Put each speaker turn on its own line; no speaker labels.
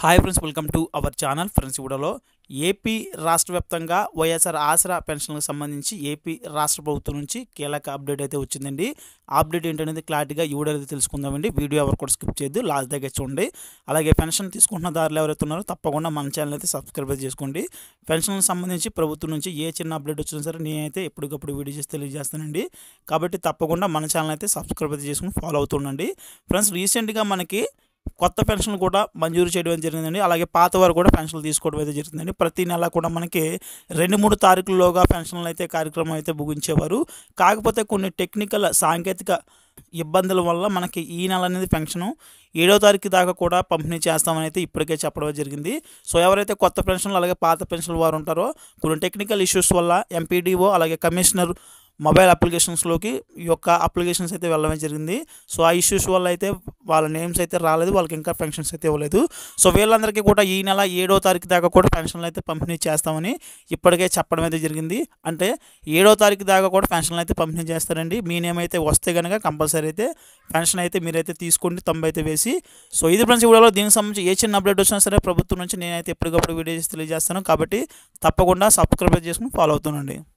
hi friends welcome to our channel friends ఇవిడలో AP రాష్ట్ర వ్యాప్తంగా వైఎస్ఆర్ ఆసరా పెన్షన్లకు సంబంధించి ఏపీ రాష్ట్ర ప్రభుత్వం నుంచి కీలక అప్డేట్ అయితే వచ్చిందండి అప్డేట్ ఏంటనేది క్లారిటీగా ఇవిడైతే తెలుసుకుందామండి వీడియో ఎవరు కూడా స్కిప్ చేయొద్దు లాస్ట్ దగ్గర చూడండి అలాగే పెన్షన్ తీసుకుంటున్న దారులు ఎవరైతే ఉన్నారో తప్పకుండా మన ఛానల్ అయితే సబ్స్క్రైబ్ చేసుకోండి పెన్షన్లకు సంబంధించి ప్రభుత్వం నుంచి ఏ చిన్న అప్డేట్ వచ్చినా సరే నేనైతే ఎప్పటికప్పుడు వీడియో చేసి తెలియజేస్తానండి కాబట్టి తప్పకుండా మన ఛానల్ అయితే సబ్స్క్రైబ్ అయితే చేసుకుని ఫాలో అవుతుండండి ఫ్రెండ్స్ రీసెంట్గా మనకి కొత్త పెన్షన్ కూడా మంజూరు చేయడం జరిగిందండి అలాగే పాత వారు కూడా పెన్షన్లు తీసుకోవడం అయితే జరిగిందండి ప్రతి నెల కూడా మనకి రెండు మూడు తారీఖుల్లోగా పెన్షన్లు అయితే కార్యక్రమం అయితే ముగించేవారు కాకపోతే కొన్ని టెక్నికల్ సాంకేతిక ఇబ్బందుల వల్ల మనకి ఈ నెల అనేది పెన్షను ఏడో తారీఖు దాకా కూడా పంపిణీ చేస్తామని అయితే ఇప్పటికే చెప్పడం జరిగింది సో ఎవరైతే కొత్త పెన్షన్లు అలాగే పాత పెన్షన్లు వారు ఉంటారో కొన్ని టెక్నికల్ ఇష్యూస్ వల్ల ఎంపీడీఓ అలాగే కమిషనర్ మొబైల్ అప్లికేషన్స్లోకి ఈ యొక్క అప్లికేషన్స్ అయితే వెళ్ళడం జరిగింది సో ఆ ఇష్యూస్ వల్ల అయితే వాళ్ళ నేమ్స్ అయితే రాలేదు వాళ్ళకి ఇంకా పెన్షన్స్ అయితే ఇవ్వలేదు సో వీళ్ళందరికీ కూడా ఈ నెల ఏడో తారీఖు దాకా కూడా పెన్షన్లు అయితే పంపిణీ చేస్తామని ఇప్పటికే చెప్పడం అయితే జరిగింది అంటే ఏడో తారీఖు దాకా కూడా పెన్షన్లు అయితే పంపిణీ చేస్తారండి మీ నేమ్ అయితే వస్తే కనుక కంపల్సరీ అయితే పెన్షన్ అయితే మీరైతే తీసుకోండి తొంభై అయితే వేసి సో ఇది ఫ్రెండ్స్ వీడియోలో దీనికి సంబంధించి ఏ చిన్న అప్డేట్ వచ్చినా సరే ప్రభుత్వం నుంచి నేనైతే ఎప్పటికప్పుడు వీడియోస్ తెలియజేస్తాను కాబట్టి తప్పకుండా సబ్స్క్రైబ్ చేసుకుని ఫాలో అవుతానండి